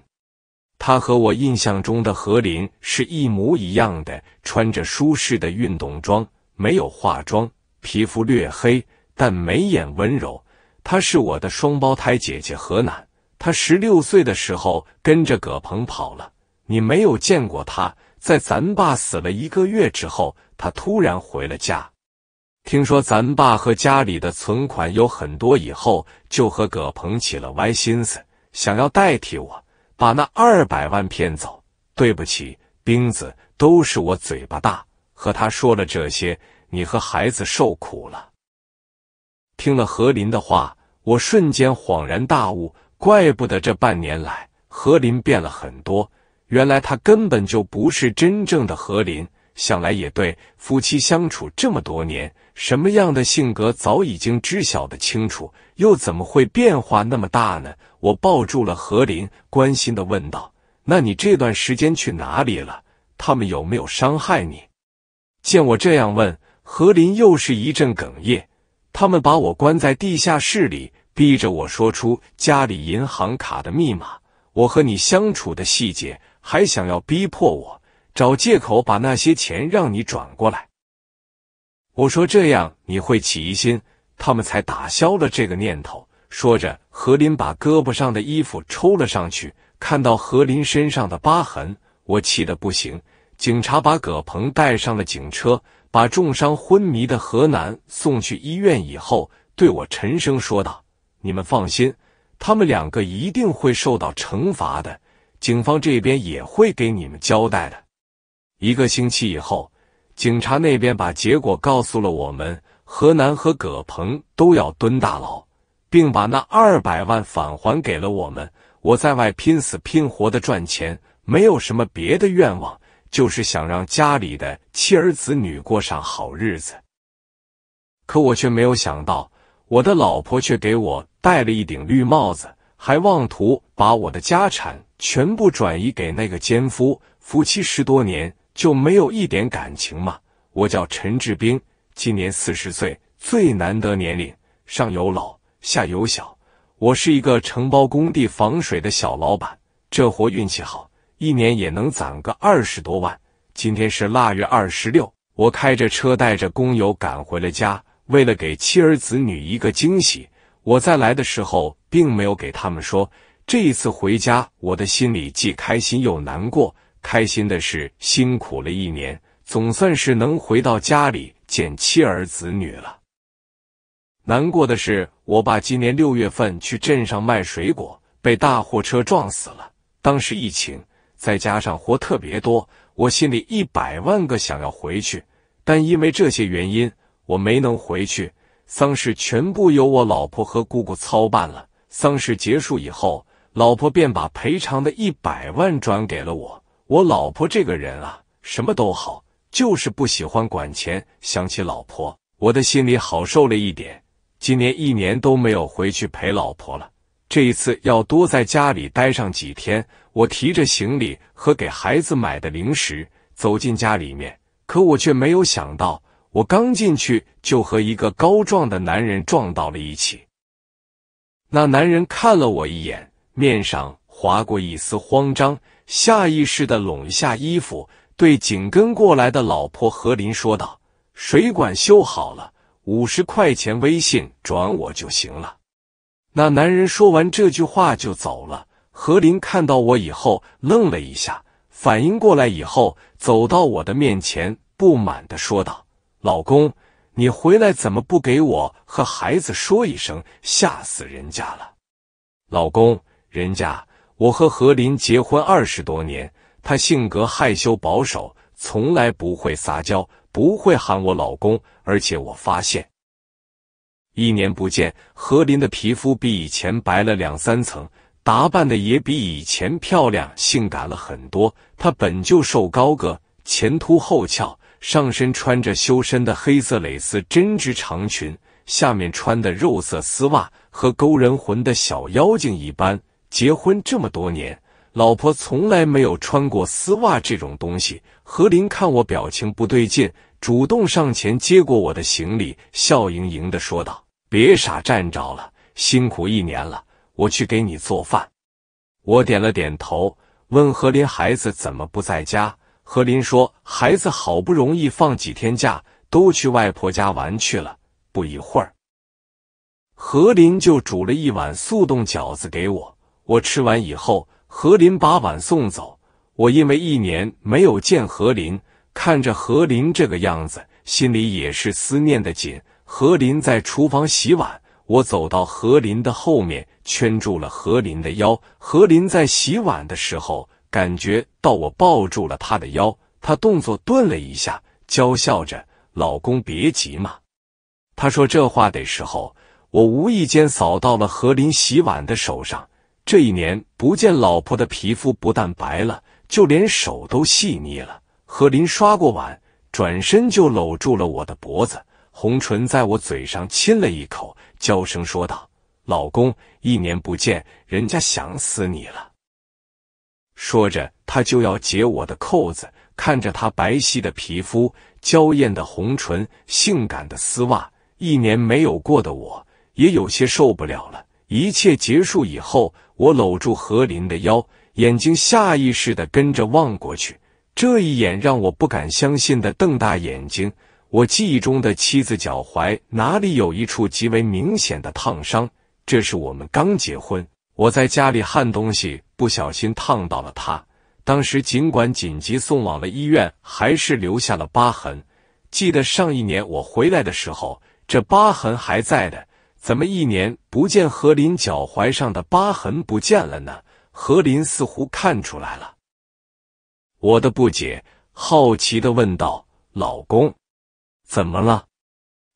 他和我印象中的何林是一模一样的，穿着舒适的运动装，没有化妆，皮肤略黑，但眉眼温柔。她是我的双胞胎姐姐何楠，她十六岁的时候跟着葛鹏跑了，你没有见过她。在咱爸死了一个月之后，她突然回了家。听说咱爸和家里的存款有很多，以后就和葛鹏起了歪心思，想要代替我把那二百万骗走。对不起，冰子，都是我嘴巴大，和他说了这些，你和孩子受苦了。听了何林的话，我瞬间恍然大悟，怪不得这半年来何林变了很多，原来他根本就不是真正的何林。想来也对，夫妻相处这么多年。什么样的性格早已经知晓的清楚，又怎么会变化那么大呢？我抱住了何林，关心的问道：“那你这段时间去哪里了？他们有没有伤害你？”见我这样问，何林又是一阵哽咽：“他们把我关在地下室里，逼着我说出家里银行卡的密码，我和你相处的细节，还想要逼迫我找借口把那些钱让你转过来。”我说：“这样你会起疑心。”他们才打消了这个念头。说着，何林把胳膊上的衣服抽了上去，看到何林身上的疤痕，我气得不行。警察把葛鹏带上了警车，把重伤昏迷的何南送去医院以后，对我沉声说道：“你们放心，他们两个一定会受到惩罚的。警方这边也会给你们交代的。一个星期以后。”警察那边把结果告诉了我们，何楠和葛鹏都要蹲大牢，并把那二百万返还给了我们。我在外拼死拼活的赚钱，没有什么别的愿望，就是想让家里的妻儿子女过上好日子。可我却没有想到，我的老婆却给我戴了一顶绿帽子，还妄图把我的家产全部转移给那个奸夫。夫妻十多年。就没有一点感情吗？我叫陈志兵，今年四十岁，最难得年龄上有老，下有小。我是一个承包工地防水的小老板，这活运气好，一年也能攒个二十多万。今天是腊月二十六，我开着车带着工友赶回了家。为了给妻儿子女一个惊喜，我在来的时候并没有给他们说。这一次回家，我的心里既开心又难过。开心的是，辛苦了一年，总算是能回到家里见妻儿子女了。难过的是，我爸今年六月份去镇上卖水果，被大货车撞死了。当时疫情，再加上活特别多，我心里一百万个想要回去，但因为这些原因，我没能回去。丧事全部由我老婆和姑姑操办了。丧事结束以后，老婆便把赔偿的一百万转给了我。我老婆这个人啊，什么都好，就是不喜欢管钱。想起老婆，我的心里好受了一点。今年一年都没有回去陪老婆了，这一次要多在家里待上几天。我提着行李和给孩子买的零食走进家里面，可我却没有想到，我刚进去就和一个高壮的男人撞到了一起。那男人看了我一眼，面上划过一丝慌张。下意识的拢一下衣服，对紧跟过来的老婆何林说道：“水管修好了，五十块钱微信转我就行了。”那男人说完这句话就走了。何林看到我以后愣了一下，反应过来以后走到我的面前，不满的说道：“老公，你回来怎么不给我和孩子说一声？吓死人家了！老公，人家……”我和何林结婚二十多年，她性格害羞保守，从来不会撒娇，不会喊我老公。而且我发现，一年不见，何林的皮肤比以前白了两三层，打扮的也比以前漂亮、性感了很多。她本就瘦高个，前凸后翘，上身穿着修身的黑色蕾丝针织长裙，下面穿的肉色丝袜，和勾人魂的小妖精一般。结婚这么多年，老婆从来没有穿过丝袜这种东西。何林看我表情不对劲，主动上前接过我的行李，笑盈盈的说道：“别傻站着了，辛苦一年了，我去给你做饭。”我点了点头，问何林：“孩子怎么不在家？”何林说：“孩子好不容易放几天假，都去外婆家玩去了。”不一会儿，何林就煮了一碗速冻饺子给我。我吃完以后，何林把碗送走。我因为一年没有见何林，看着何林这个样子，心里也是思念的紧。何林在厨房洗碗，我走到何林的后面，圈住了何林的腰。何林在洗碗的时候，感觉到我抱住了他的腰，他动作顿了一下，娇笑着：“老公，别急嘛。”他说这话的时候，我无意间扫到了何林洗碗的手上。这一年不见，老婆的皮肤不但白了，就连手都细腻了。何林刷过碗，转身就搂住了我的脖子，红唇在我嘴上亲了一口，娇声说道：“老公，一年不见，人家想死你了。”说着，他就要解我的扣子。看着他白皙的皮肤、娇艳的红唇、性感的丝袜，一年没有过的我，也有些受不了了。一切结束以后。我搂住何林的腰，眼睛下意识的跟着望过去。这一眼让我不敢相信的瞪大眼睛。我记忆中的妻子脚踝哪里有一处极为明显的烫伤？这是我们刚结婚，我在家里焊东西不小心烫到了她。当时尽管紧急送往了医院，还是留下了疤痕。记得上一年我回来的时候，这疤痕还在的。怎么一年不见何林脚踝上的疤痕不见了呢？何林似乎看出来了，我的不解好奇的问道：“老公，怎么了？”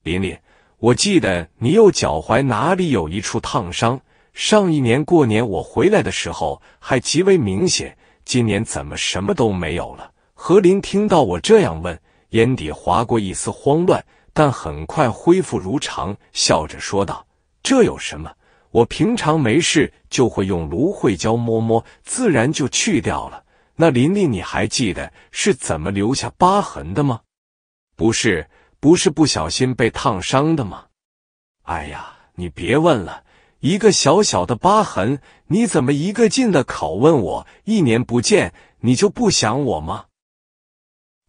琳琳，我记得你右脚踝哪里有一处烫伤，上一年过年我回来的时候还极为明显，今年怎么什么都没有了？何林听到我这样问，眼底划过一丝慌乱。但很快恢复如常，笑着说道：“这有什么？我平常没事就会用芦荟胶摸摸，自然就去掉了。”那琳琳，你还记得是怎么留下疤痕的吗？不是，不是不小心被烫伤的吗？哎呀，你别问了，一个小小的疤痕，你怎么一个劲的拷问我？一年不见，你就不想我吗？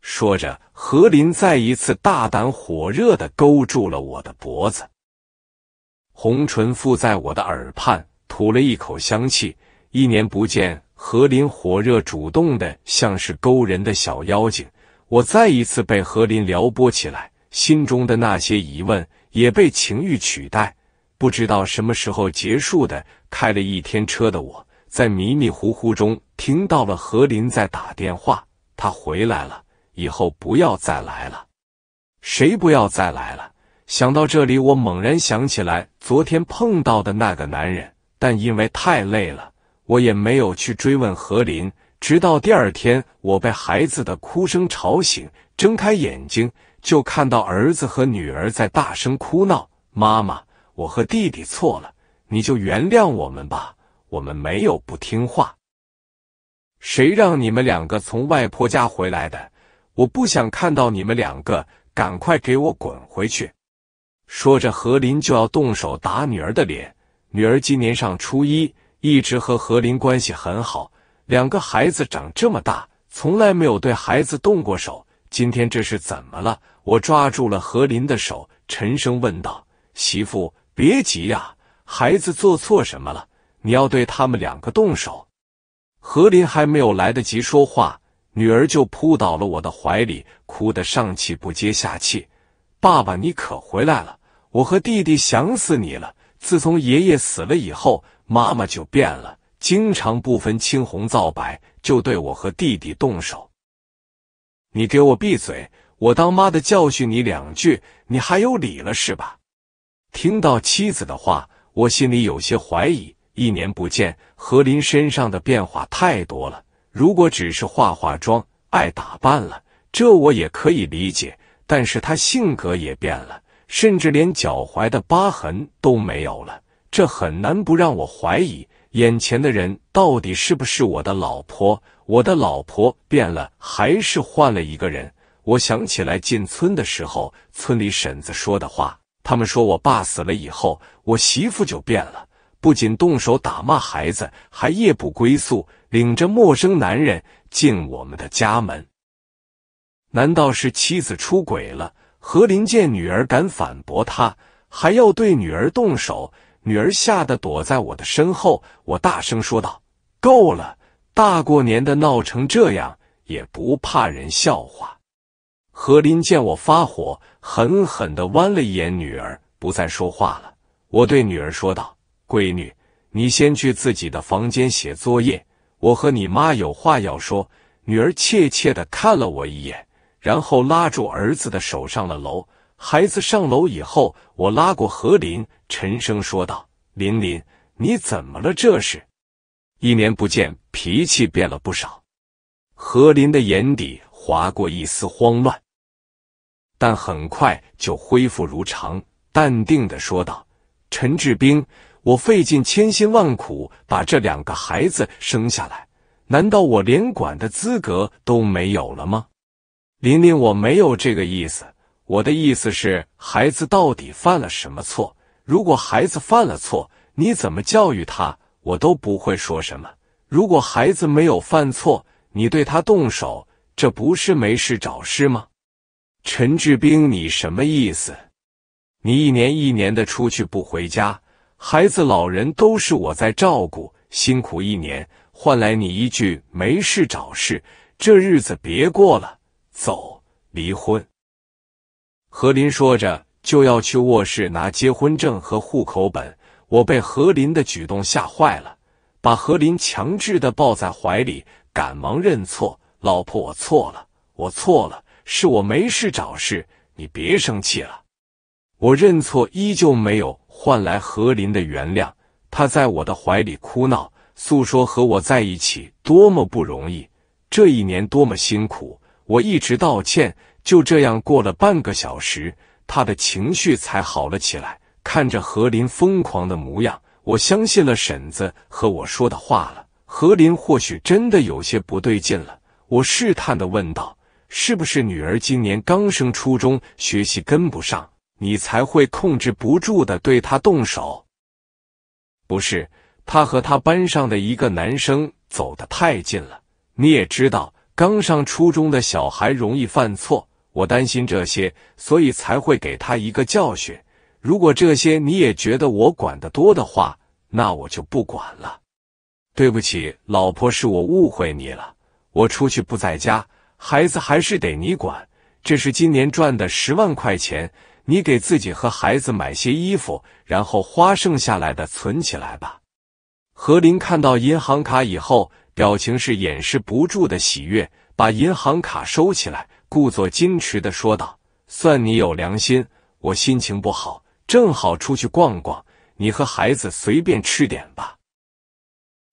说着，何林再一次大胆火热的勾住了我的脖子，红唇附在我的耳畔，吐了一口香气。一年不见，何林火热主动的像是勾人的小妖精，我再一次被何林撩拨起来，心中的那些疑问也被情欲取代。不知道什么时候结束的，开了一天车的我，在迷迷糊糊中听到了何林在打电话，他回来了。以后不要再来了，谁不要再来了？想到这里，我猛然想起来昨天碰到的那个男人，但因为太累了，我也没有去追问何林。直到第二天，我被孩子的哭声吵醒，睁开眼睛就看到儿子和女儿在大声哭闹：“妈妈，我和弟弟错了，你就原谅我们吧，我们没有不听话。谁让你们两个从外婆家回来的？”我不想看到你们两个，赶快给我滚回去！说着，何林就要动手打女儿的脸。女儿今年上初一，一直和何林关系很好。两个孩子长这么大，从来没有对孩子动过手。今天这是怎么了？我抓住了何林的手，沉声问道：“媳妇，别急呀，孩子做错什么了？你要对他们两个动手？”何林还没有来得及说话。女儿就扑倒了我的怀里，哭得上气不接下气：“爸爸，你可回来了！我和弟弟想死你了。自从爷爷死了以后，妈妈就变了，经常不分青红皂白就对我和弟弟动手。你给我闭嘴！我当妈的教训你两句，你还有理了是吧？”听到妻子的话，我心里有些怀疑。一年不见，何林身上的变化太多了。如果只是化化妆、爱打扮了，这我也可以理解。但是她性格也变了，甚至连脚踝的疤痕都没有了，这很难不让我怀疑眼前的人到底是不是我的老婆。我的老婆变了，还是换了一个人？我想起来进村的时候，村里婶子说的话，他们说我爸死了以后，我媳妇就变了。不仅动手打骂孩子，还夜不归宿，领着陌生男人进我们的家门。难道是妻子出轨了？何林见女儿敢反驳他，还要对女儿动手，女儿吓得躲在我的身后。我大声说道：“够了！大过年的闹成这样，也不怕人笑话。”何林见我发火，狠狠的剜了一眼女儿，不再说话了。我对女儿说道。闺女，你先去自己的房间写作业，我和你妈有话要说。女儿怯怯的看了我一眼，然后拉住儿子的手上了楼。孩子上楼以后，我拉过何林，沉声说道：“林林，你怎么了？这是，一年不见，脾气变了不少。”何林的眼底划过一丝慌乱，但很快就恢复如常，淡定的说道：“陈志兵。”我费尽千辛万苦把这两个孩子生下来，难道我连管的资格都没有了吗？琳琳，我没有这个意思，我的意思是，孩子到底犯了什么错？如果孩子犯了错，你怎么教育他，我都不会说什么；如果孩子没有犯错，你对他动手，这不是没事找事吗？陈志兵，你什么意思？你一年一年的出去不回家？孩子、老人都是我在照顾，辛苦一年换来你一句“没事找事”，这日子别过了，走离婚。何林说着就要去卧室拿结婚证和户口本，我被何林的举动吓坏了，把何林强制的抱在怀里，赶忙认错：“老婆，我错了，我错了，是我没事找事，你别生气了。”我认错依旧没有。换来何林的原谅，他在我的怀里哭闹，诉说和我在一起多么不容易，这一年多么辛苦。我一直道歉，就这样过了半个小时，他的情绪才好了起来。看着何林疯狂的模样，我相信了婶子和我说的话了。何林或许真的有些不对劲了。我试探的问道：“是不是女儿今年刚升初中，学习跟不上？”你才会控制不住的对他动手，不是他和他班上的一个男生走得太近了。你也知道，刚上初中的小孩容易犯错，我担心这些，所以才会给他一个教训。如果这些你也觉得我管得多的话，那我就不管了。对不起，老婆，是我误会你了。我出去不在家，孩子还是得你管。这是今年赚的十万块钱。你给自己和孩子买些衣服，然后花剩下来的存起来吧。何林看到银行卡以后，表情是掩饰不住的喜悦，把银行卡收起来，故作矜持的说道：“算你有良心，我心情不好，正好出去逛逛，你和孩子随便吃点吧。”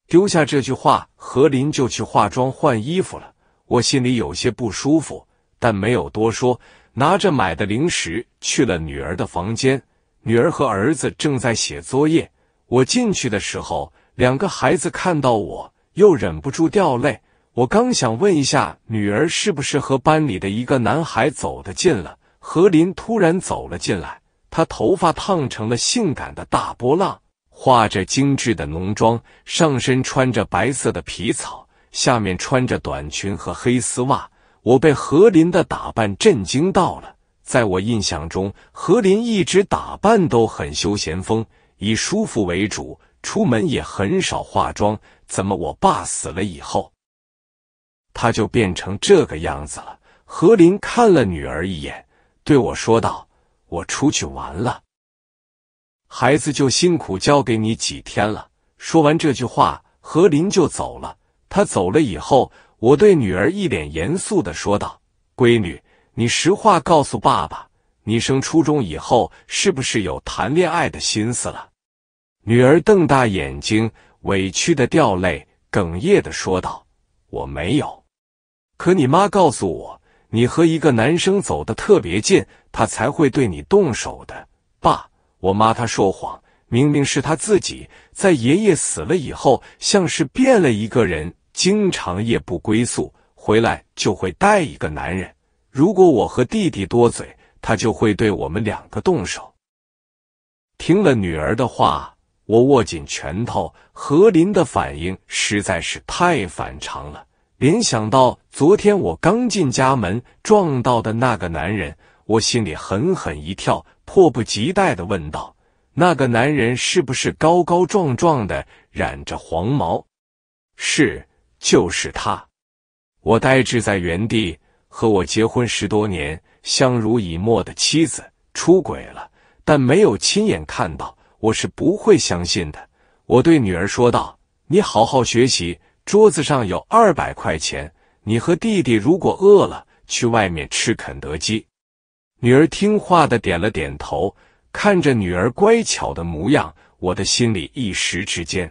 丢下这句话，何林就去化妆换衣服了。我心里有些不舒服，但没有多说。拿着买的零食去了女儿的房间，女儿和儿子正在写作业。我进去的时候，两个孩子看到我，又忍不住掉泪。我刚想问一下女儿是不是和班里的一个男孩走得近了，何林突然走了进来。她头发烫成了性感的大波浪，化着精致的浓妆，上身穿着白色的皮草，下面穿着短裙和黑丝袜。我被何林的打扮震惊到了，在我印象中，何林一直打扮都很休闲风，以舒服为主，出门也很少化妆。怎么我爸死了以后，他就变成这个样子了？何林看了女儿一眼，对我说道：“我出去玩了，孩子就辛苦交给你几天了。”说完这句话，何林就走了。他走了以后。我对女儿一脸严肃的说道：“闺女，你实话告诉爸爸，你升初中以后是不是有谈恋爱的心思了？”女儿瞪大眼睛，委屈的掉泪，哽咽的说道：“我没有。可你妈告诉我，你和一个男生走的特别近，他才会对你动手的。爸，我妈她说谎，明明是她自己在爷爷死了以后，像是变了一个人。”经常夜不归宿，回来就会带一个男人。如果我和弟弟多嘴，他就会对我们两个动手。听了女儿的话，我握紧拳头。何林的反应实在是太反常了。联想到昨天我刚进家门撞到的那个男人，我心里狠狠一跳，迫不及待的问道：“那个男人是不是高高壮壮的，染着黄毛？”是。就是他，我呆滞在原地。和我结婚十多年、相濡以沫的妻子出轨了，但没有亲眼看到，我是不会相信的。我对女儿说道：“你好好学习，桌子上有二百块钱，你和弟弟如果饿了，去外面吃肯德基。”女儿听话的点了点头，看着女儿乖巧的模样，我的心里一时之间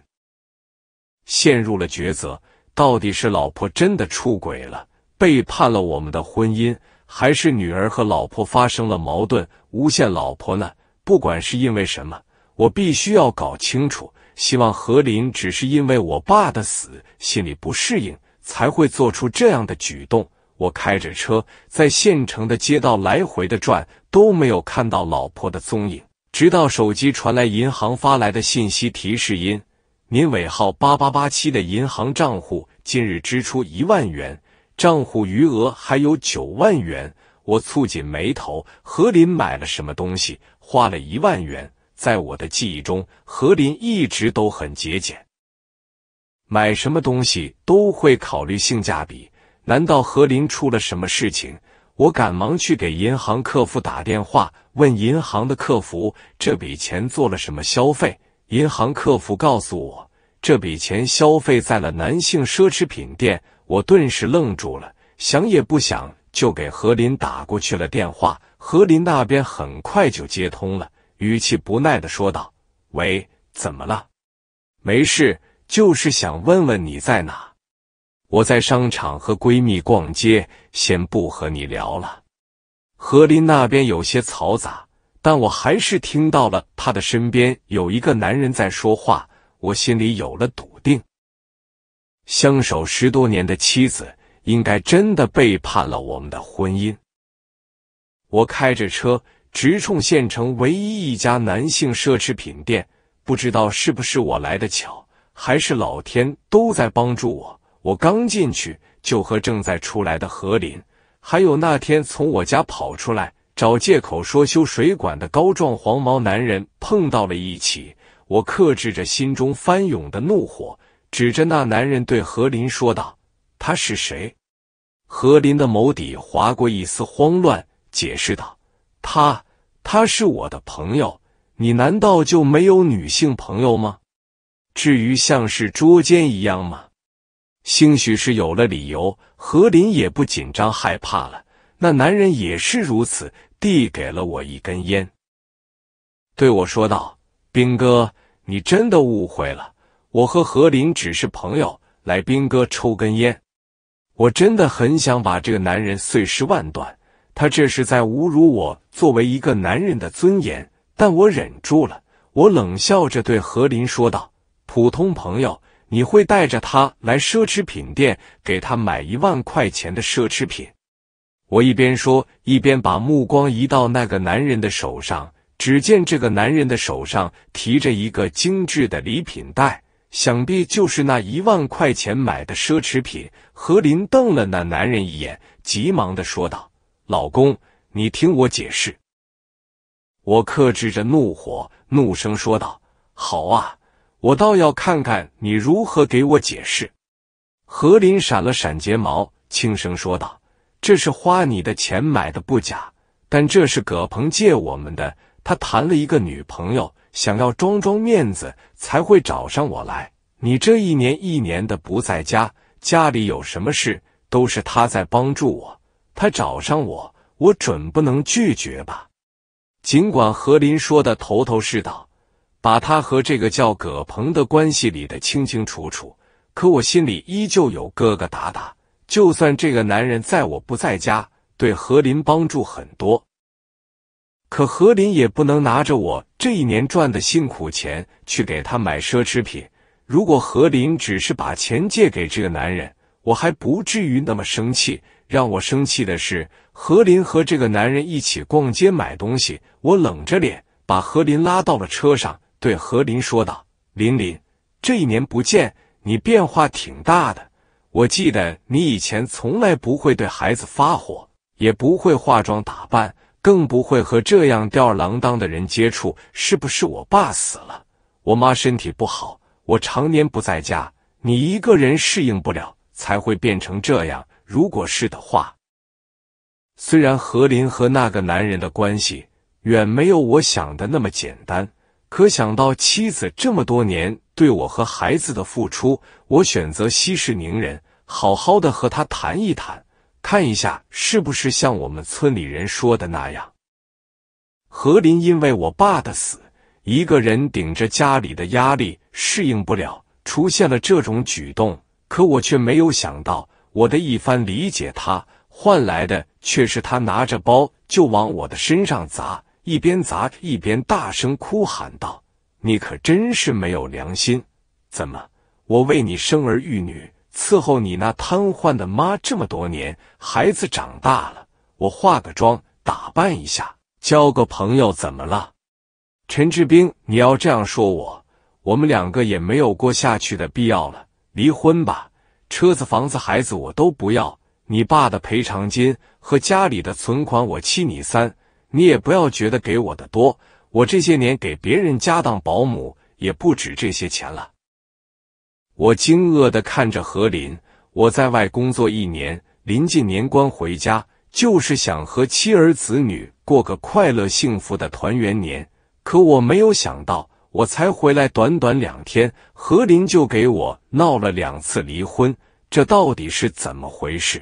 陷入了抉择。到底是老婆真的出轨了，背叛了我们的婚姻，还是女儿和老婆发生了矛盾，诬陷老婆呢？不管是因为什么，我必须要搞清楚。希望何林只是因为我爸的死，心里不适应，才会做出这样的举动。我开着车在县城的街道来回的转，都没有看到老婆的踪影，直到手机传来银行发来的信息提示音。您尾号八八八七的银行账户近日支出一万元，账户余额还有九万元。我蹙紧眉头，何林买了什么东西，花了一万元？在我的记忆中，何林一直都很节俭，买什么东西都会考虑性价比。难道何林出了什么事情？我赶忙去给银行客服打电话，问银行的客服这笔钱做了什么消费。银行客服告诉我，这笔钱消费在了男性奢侈品店，我顿时愣住了，想也不想就给何林打过去了电话。何林那边很快就接通了，语气不耐的说道：“喂，怎么了？没事，就是想问问你在哪。我在商场和闺蜜逛街，先不和你聊了。”何林那边有些嘈杂。但我还是听到了他的身边有一个男人在说话，我心里有了笃定。相守十多年的妻子，应该真的背叛了我们的婚姻。我开着车直冲县城唯一一家男性奢侈品店，不知道是不是我来的巧，还是老天都在帮助我。我刚进去，就和正在出来的何林，还有那天从我家跑出来。找借口说修水管的高壮黄毛男人碰到了一起，我克制着心中翻涌的怒火，指着那男人对何林说道：“他是谁？”何林的眸底划过一丝慌乱，解释道：“他，他是我的朋友。你难道就没有女性朋友吗？至于像是捉奸一样吗？兴许是有了理由，何林也不紧张害怕了。那男人也是如此。”递给了我一根烟，对我说道：“兵哥，你真的误会了，我和何林只是朋友，来，兵哥抽根烟。”我真的很想把这个男人碎尸万段，他这是在侮辱我作为一个男人的尊严，但我忍住了。我冷笑着对何林说道：“普通朋友，你会带着他来奢侈品店，给他买一万块钱的奢侈品。”我一边说，一边把目光移到那个男人的手上。只见这个男人的手上提着一个精致的礼品袋，想必就是那一万块钱买的奢侈品。何林瞪了那男人一眼，急忙的说道：“老公，你听我解释。”我克制着怒火，怒声说道：“好啊，我倒要看看你如何给我解释。”何林闪了闪睫毛，轻声说道。这是花你的钱买的不假，但这是葛鹏借我们的。他谈了一个女朋友，想要装装面子，才会找上我来。你这一年一年的不在家，家里有什么事都是他在帮助我。他找上我，我准不能拒绝吧？尽管何林说的头头是道，把他和这个叫葛鹏的关系理的清清楚楚，可我心里依旧有疙疙瘩瘩。就算这个男人在我不在家，对何林帮助很多，可何林也不能拿着我这一年赚的辛苦钱去给他买奢侈品。如果何林只是把钱借给这个男人，我还不至于那么生气。让我生气的是，何林和这个男人一起逛街买东西，我冷着脸把何林拉到了车上，对何林说道：“林林，这一年不见，你变化挺大的。”我记得你以前从来不会对孩子发火，也不会化妆打扮，更不会和这样吊儿郎当的人接触。是不是我爸死了，我妈身体不好，我常年不在家，你一个人适应不了，才会变成这样？如果是的话，虽然何林和那个男人的关系远没有我想的那么简单。可想到妻子这么多年对我和孩子的付出，我选择息事宁人，好好的和他谈一谈，看一下是不是像我们村里人说的那样。何林因为我爸的死，一个人顶着家里的压力，适应不了，出现了这种举动。可我却没有想到，我的一番理解他，换来的却是他拿着包就往我的身上砸。一边砸一边大声哭喊道：“你可真是没有良心！怎么，我为你生儿育女，伺候你那瘫痪的妈这么多年，孩子长大了，我化个妆打扮一下，交个朋友，怎么了？”陈志兵，你要这样说我，我们两个也没有过下去的必要了，离婚吧！车子、房子、孩子我都不要，你爸的赔偿金和家里的存款，我七你三。你也不要觉得给我的多，我这些年给别人家当保姆也不止这些钱了。我惊愕的看着何林，我在外工作一年，临近年关回家，就是想和妻儿子女过个快乐幸福的团圆年。可我没有想到，我才回来短短两天，何林就给我闹了两次离婚，这到底是怎么回事？